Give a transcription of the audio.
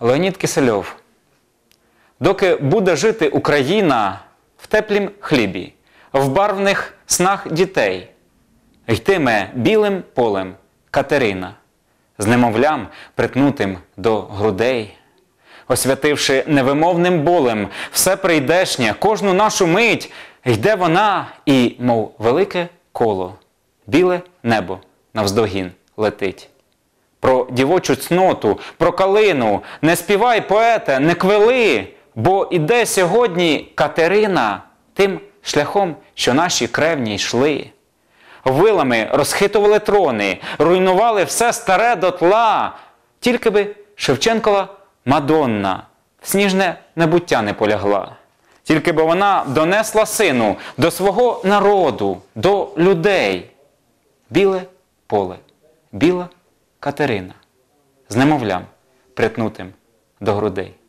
Леонід Кисельов. Доки буде жити Україна в теплім хлібі, в барвних снах дітей, йтиме білим полем Катерина, з немовлям притнутим до грудей, освятивши невимовним болем все прийдешнє, кожну нашу мить, йде вона і, мов велике коло, біле небо навздогін летить про дівочу цноту, про калину. Не співай, поете, не квели, бо іде сьогодні Катерина тим шляхом, що наші кревні йшли. Вилами розхитували трони, руйнували все старе дотла, тільки би Шевченкова Мадонна в сніжне небуття не полягла. Тільки би вона донесла сину до свого народу, до людей. Біле поле, біла Катерина, з немовлям, притнутим до грудей.